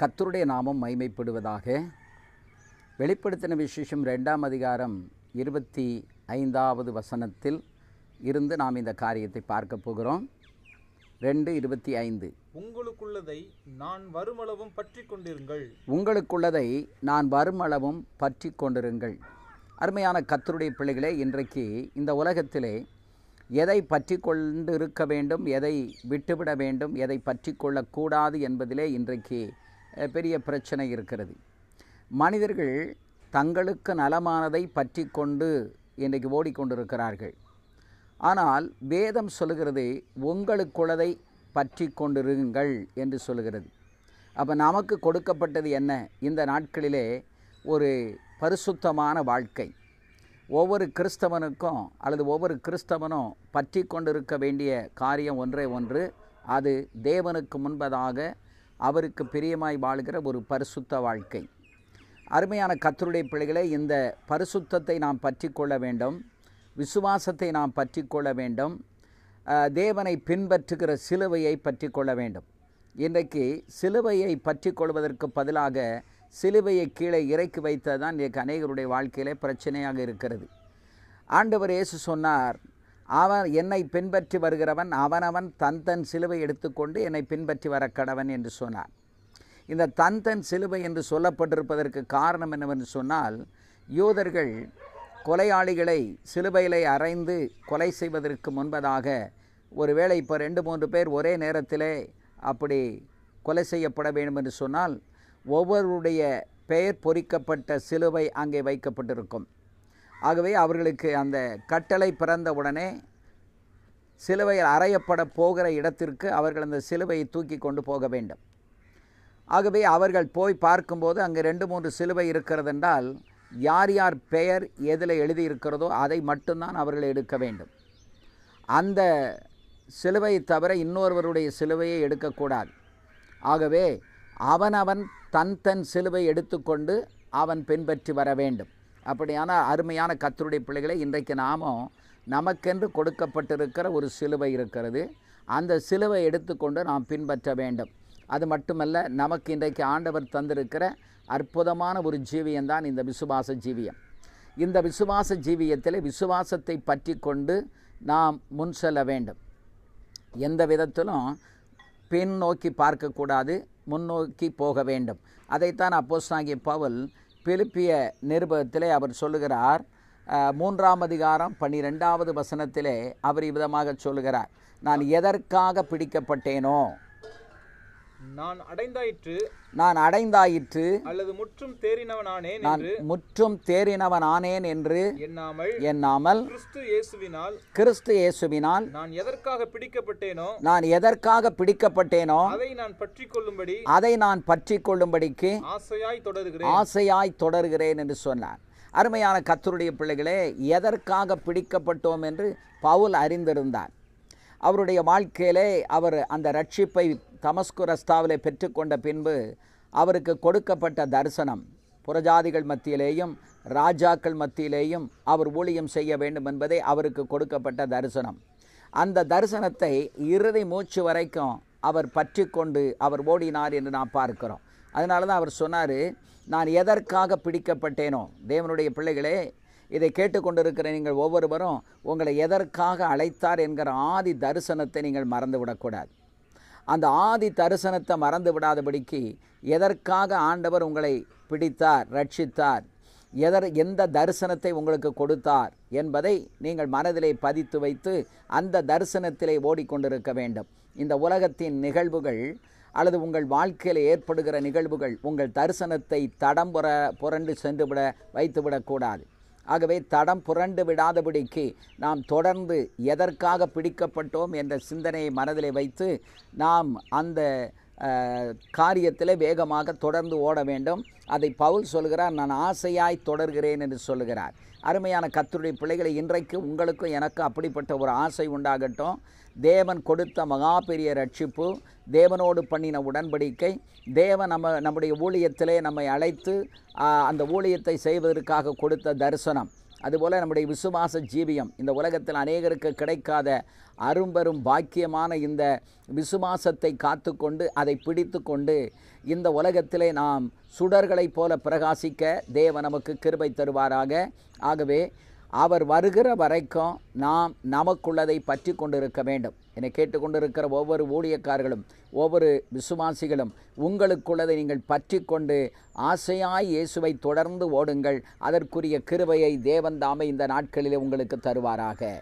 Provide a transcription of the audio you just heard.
கத்தருடைய நாமம் மைமைப்படுவதாக வெளிப்படுத்தின விசேஷம் ரெண்டாம் அதிகாரம் இருபத்தி ஐந்தாவது வசனத்தில் இருந்து நாம் இந்த காரியத்தை பார்க்க போகிறோம் ரெண்டு இருபத்தி ஐந்து உங்களுக்குள்ளதை நான் வருமளவும் பற்றி கொண்டிருங்கள் உங்களுக்குள்ளதை நான் வருமளவும் பற்றி கொண்டிருங்கள் அருமையான கத்தருடைய பிள்ளைகளே இன்றைக்கு இந்த உலகத்திலே எதை பற்றி கொண்டு இருக்க வேண்டும் எதை விட்டுவிட வேண்டும் எதை பற்றி கொள்ளக்கூடாது என்பதிலே இன்றைக்கு பெரிய பிரச்சனை இருக்கிறது மனிதர்கள் தங்களுக்கு நலமானதை பற்றி கொண்டு இன்றைக்கு ஓடிக்கொண்டிருக்கிறார்கள் ஆனால் வேதம் சொல்கிறது உங்களுக்குள்ளதை பற்றி கொண்டிருங்கள் என்று சொல்கிறது அப்போ நமக்கு கொடுக்கப்பட்டது என்ன இந்த நாட்களிலே ஒரு பரிசுத்தமான வாழ்க்கை ஒவ்வொரு கிறிஸ்தவனுக்கும் அல்லது ஒவ்வொரு கிறிஸ்தவனும் பற்றி கொண்டிருக்க வேண்டிய காரியம் ஒன்றே ஒன்று அது தேவனுக்கு முன்பதாக அவருக்கு பிரியமாய் வாழ்கிற ஒரு பரிசுத்த வாழ்க்கை அருமையான கத்தருடைய பிள்ளைகளை இந்த பரிசுத்தத்தை நாம் பற்றி கொள்ள வேண்டும் விசுவாசத்தை நாம் பற்றி கொள்ள வேண்டும் தேவனை பின்பற்றுகிற சிலுவையை பற்றி கொள்ள வேண்டும் இன்றைக்கு சிலுவையை பற்றி கொள்வதற்கு பதிலாக சிலுவையை கீழே இறக்கி வைத்ததான் இன்றைக்கு அநேகருடைய வாழ்க்கையிலே பிரச்சனையாக இருக்கிறது ஆண்டவர் இயேசு சொன்னார் அவன் என்னை பின்பற்றி வருகிறவன் அவனவன் தன் தன் சிலுவை எடுத்துக்கொண்டு என்னை பின்பற்றி வர கடவன் என்று சொன்னார் இந்த தன் தன் சிலுவை என்று சொல்லப்பட்டிருப்பதற்கு காரணம் என்னவென்று சொன்னால் யூதர்கள் கொலையாளிகளை சிலுவையிலே அரைந்து கொலை செய்வதற்கு முன்பதாக ஒருவேளை இப்போ ரெண்டு மூன்று பேர் ஒரே நேரத்திலே அப்படி கொலை செய்யப்பட வேண்டும் என்று சொன்னால் ஒவ்வொருடைய பெயர் பொறிக்கப்பட்ட சிலுவை அங்கே வைக்கப்பட்டிருக்கும் ஆகவே அவர்களுக்கு அந்த கட்டளை பிறந்த உடனே சிலுவையில் அறையப்பட போகிற இடத்திற்கு அவர்கள் அந்த சிலுவையை தூக்கி கொண்டு போக வேண்டும் ஆகவே அவர்கள் போய் பார்க்கும்போது அங்கே ரெண்டு மூன்று சிலுவை இருக்கிறது என்றால் யார் யார் பெயர் எதில் எழுதியிருக்கிறதோ அதை மட்டும்தான் அவர்கள் எடுக்க வேண்டும் அந்த சிலுவை தவிர இன்னொருவருடைய சிலுவையை எடுக்கக்கூடாது ஆகவே அவனவன் தன் தன் சிலுவை எடுத்துக்கொண்டு அவன் பின்பற்றி வர வேண்டும் அப்படியான அருமையான கத்தருடைய பிள்ளைகளை இன்றைக்கு நாமும் நமக்கென்று கொடுக்கப்பட்டிருக்கிற ஒரு சிலுவை இருக்கிறது அந்த சிலுவை எடுத்துக்கொண்டு நாம் பின்பற்ற வேண்டும் அது மட்டுமல்ல நமக்கு இன்றைக்கு ஆண்டவர் தந்திருக்கிற அற்புதமான ஒரு ஜீவியம்தான் இந்த விசுவாச ஜீவியம் இந்த விசுவாச ஜீவியத்தில் விசுவாசத்தை பற்றி கொண்டு நாம் முன் செல்ல வேண்டும் எந்த விதத்திலும் பின் நோக்கி பார்க்கக்கூடாது முன்னோக்கி போக வேண்டும் அதைத்தான் அப்போஸ் ஆகிய பவுல் பிலிப்பிய நிருபத்தில் அவர் சொல்லுகிறார் மூன்றாம் அதிகாரம் பன்னிரெண்டாவது வசனத்திலே அவர் இவ்விதமாக சொல்லுகிறார் நான் எதற்காக பிடிக்கப்பட்டேனோ நான் அடைந்தாயிற்று நான் அடைந்தாயிற்று அல்லது முற்றும் தேறினவனானேன் நான் முற்றும் தேறினவனானேன் என்று எண்ணாமல் எண்ணாமல் கிறிஸ்து இயேசுவினால் கிறிஸ்து இயேசுவினால் நான் எதற்காக பிடிக்கப்பட்டேனோ நான் எதற்காக பிடிக்கப்பட்டேனோ அதை நான் பற்றி கொள்ளும்படி அதை நான் பற்றி கொள்ளும்படிக்கு ஆசையாய் தொடர்கிறேன் ஆசையாய் தொடர்கிறேன் என்று சொன்னார் அருமையான கத்தருடைய பிள்ளைகளே எதற்காக பிடிக்கப்பட்டோம் என்று பவுல் அறிந்திருந்தார் அவருடைய வாழ்க்கையிலே அவர் அந்த ரட்சிப்பை தமஸ்கு பெற்றுக்கொண்ட பின்பு அவருக்கு கொடுக்கப்பட்ட தரிசனம் புறஜாதிகள் மத்தியிலேயும் ராஜாக்கள் மத்தியிலேயும் அவர் ஊழியம் செய்ய வேண்டும் என்பதே அவருக்கு கொடுக்கப்பட்ட தரிசனம் அந்த தரிசனத்தை இறுதி மூச்சு வரைக்கும் அவர் பற்றி கொண்டு அவர் ஓடினார் என்று நாம் பார்க்கிறோம் அதனால தான் அவர் சொன்னார் நான் எதற்காக பிடிக்கப்பட்டேனோ தேவனுடைய பிள்ளைகளே இதை கேட்டுக்கொண்டிருக்கிற நீங்கள் ஒவ்வொருவரும் உங்களை எதற்காக அழைத்தார் என்கிற ஆதி தரிசனத்தை நீங்கள் மறந்துவிடக்கூடாது அந்த ஆதி தரிசனத்தை மறந்து விடாதபடிக்கு எதற்காக ஆண்டவர் உங்களை பிடித்தார் ரட்சித்தார் எதர் எந்த தரிசனத்தை உங்களுக்கு கொடுத்தார் என்பதை நீங்கள் மனதிலே பதித்து வைத்து அந்த தரிசனத்திலே ஓடிக்கொண்டிருக்க வேண்டும் இந்த உலகத்தின் நிகழ்வுகள் அல்லது உங்கள் வாழ்க்கையில் ஏற்படுகிற நிகழ்வுகள் உங்கள் தரிசனத்தை தடம் புற புரண்டு சென்றுவிட வைத்துவிடக்கூடாது ஆகவே தடம் புரண்டு விடாதபடிக்கு நாம் தொடர்ந்து எதற்காக பிடிக்கப்பட்டோம் என்ற சிந்தனையை மனதில் வைத்து நாம் அந்த காரியத்தில் வேகமாக தொடர்ந்து ஓட வேண்டும் அதை பவுல் சொல்கிறார் நான் ஆசையாய் தொடர்கிறேன் என்று சொல்கிறார் அருமையான கத்துடைய பிள்ளைகளை இன்றைக்கு உங்களுக்கும் எனக்கு அப்படிப்பட்ட ஒரு ஆசை உண்டாகட்டும் தேவன் கொடுத்த மகா பெரிய ரட்சிப்பு தேவனோடு பண்ணின உடன்படிக்கை தேவன் நம்ம நம்முடைய ஊழியத்திலே நம்மை அழைத்து அந்த ஊழியத்தை செய்வதற்காக கொடுத்த தரிசனம் அதுபோல் நம்முடைய விசுவாச ஜீவியம் இந்த உலகத்தில் அநேகருக்கு கிடைக்காத அரும்பெரும் பாக்கியமான இந்த விசுவாசத்தை காத்து கொண்டு அதை பிடித்து கொண்டு இந்த உலகத்திலே நாம் சுடர்களைப் போல பிரகாசிக்க தேவ நமக்கு கிருபை தருவாராக ஆகவே அவர் வருகிற வரைக்கும் நாம் நமக்குள்ளதை பற்றி கொண்டிருக்க வேண்டும் என்னை கேட்டுக்கொண்டிருக்கிற ஒவ்வொரு ஊழியக்காரர்களும் ஒவ்வொரு விசுவாசிகளும் உங்களுக்குள்ளதை நீங்கள் பற்றி கொண்டு ஆசையாய் இயேசுவை தொடர்ந்து ஓடுங்கள் அதற்குரிய கிருவையை தேவன் தாமே இந்த நாட்களில் உங்களுக்கு தருவாராக